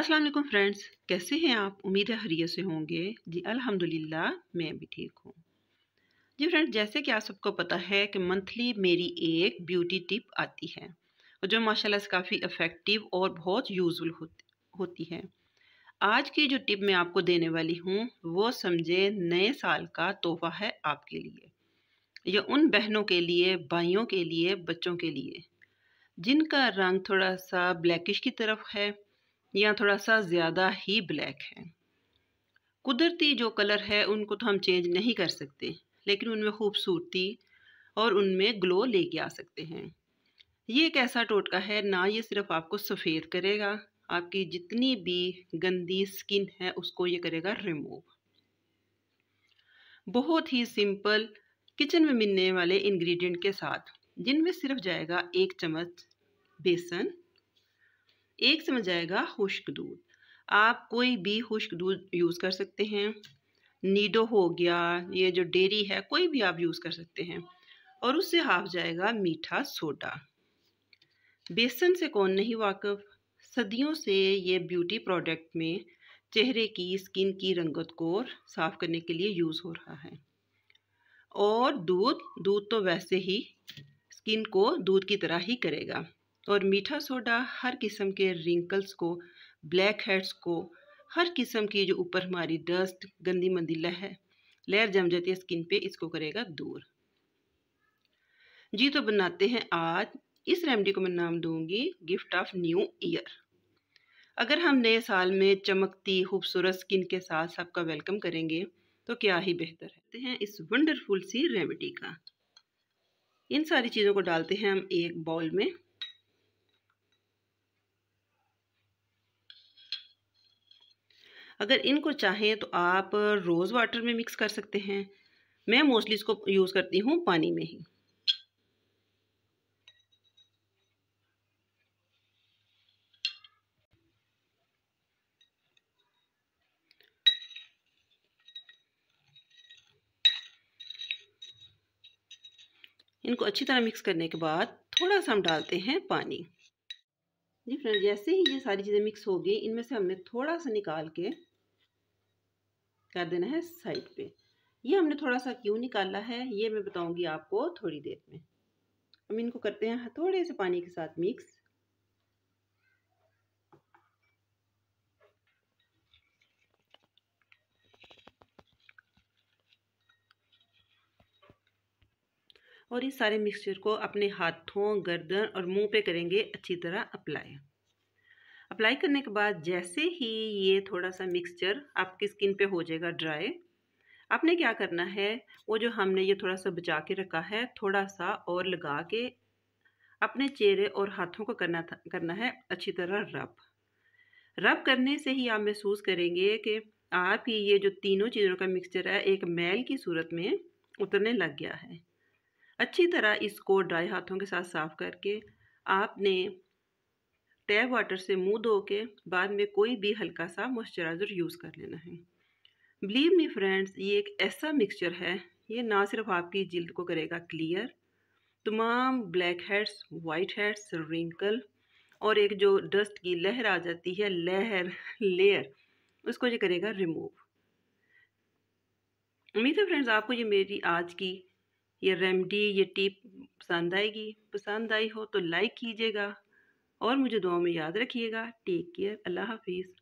अस्सलाम वालेकुम फ्रेंड्स कैसे हैं आप उम्मीद है हरिये से होंगे जी अल्हम्दुलिल्लाह मैं भी ठीक हूँ जी फ्रेंड्स जैसे कि आप सबको पता है कि मंथली मेरी एक ब्यूटी टिप आती है और जो माशाल्लाह से काफ़ी इफ़ेक्टिव और बहुत यूज़फुल होती है आज की जो टिप मैं आपको देने वाली हूँ वो समझे नए साल का तोहफा है आपके लिए या उन बहनों के लिए भाइयों के लिए बच्चों के लिए जिनका रंग थोड़ा सा ब्लैकिश की तरफ है या थोड़ा सा ज़्यादा ही ब्लैक है कुदरती जो कलर है उनको तो हम चेंज नहीं कर सकते लेकिन उनमें खूबसूरती और उनमें ग्लो लेके आ सकते हैं ये एक ऐसा टोटका है ना ये सिर्फ आपको सफ़ेद करेगा आपकी जितनी भी गंदी स्किन है उसको ये करेगा रिमूव बहुत ही सिंपल किचन में मिलने वाले इंग्रेडिएंट के साथ जिनमें सिर्फ जाएगा एक चम्मच बेसन एक समझ आएगा खुश्क दूध आप कोई भी खुश्क दूध यूज़ कर सकते हैं नीडो हो गया ये जो डेरी है कोई भी आप यूज़ कर सकते हैं और उससे हाफ जाएगा मीठा सोडा बेसन से कौन नहीं वाकफ़ सदियों से ये ब्यूटी प्रोडक्ट में चेहरे की स्किन की रंगत को साफ करने के लिए यूज़ हो रहा है और दूध दूध तो वैसे ही स्किन को दूध की तरह ही करेगा और मीठा सोडा हर किस्म के रिंकल्स को ब्लैक हेड्स को हर किस्म की जो ऊपर हमारी डस्ट गंदी मंदी लह है लहर जम जाती है स्किन पे इसको करेगा दूर जी तो बनाते हैं आज इस रेमडी को मैं नाम दूंगी गिफ्ट ऑफ न्यू ईयर अगर हम नए साल में चमकती खूबसूरत स्किन के साथ सबका वेलकम करेंगे तो क्या ही बेहतर रहते हैं इस वंडरफुल सी रेमेडी का इन सारी चीज़ों को डालते हैं हम एक बाउल में अगर इनको चाहें तो आप रोज़ वाटर में मिक्स कर सकते हैं मैं मोस्टली इसको यूज़ करती हूँ पानी में ही इनको अच्छी तरह मिक्स करने के बाद थोड़ा सा हम डालते हैं पानी जी फ्रेंड जैसे ही ये सारी चीज़ें मिक्स हो गई इनमें से हमने थोड़ा सा निकाल के कर देना है साइड पे ये हमने थोड़ा सा क्यों निकाला है ये मैं बताऊंगी आपको थोड़ी देर में हम इनको करते हैं थोड़े से पानी के साथ मिक्स और इस सारे मिक्सचर को अपने हाथों गर्दन और मुंह पे करेंगे अच्छी तरह अप्लाई अप्लाई करने के बाद जैसे ही ये थोड़ा सा मिक्सचर आपकी स्किन पे हो जाएगा ड्राई आपने क्या करना है वो जो हमने ये थोड़ा सा बचा के रखा है थोड़ा सा और लगा के अपने चेहरे और हाथों को करना था करना है अच्छी तरह रब रब करने से ही आप महसूस करेंगे कि आप ही ये जो तीनों चीज़ों का मिक्सचर है एक मैल की सूरत में उतरने लग गया है अच्छी तरह इसको ड्राई हाथों के साथ साफ करके आपने तय वाटर से मुंह धो के बाद में कोई भी हल्का सा मॉइस्चराइज़र यूज़ कर लेना है बिलीव मी फ्रेंड्स ये एक ऐसा मिक्सचर है ये ना सिर्फ आपकी जिल्द को करेगा क्लियर तमाम blackheads whiteheads wrinkle और एक जो डस्ट की लहर आ जाती है लहर लेयर उसको ये करेगा रिमूव उम्मीद है फ्रेंड्स आपको ये मेरी आज की ये रेमडी ये टिप पसंद आएगी पसंद आई हो तो लाइक कीजिएगा और मुझे दुआओं में याद रखिएगा टेक केयर अल्लाह हाफिज़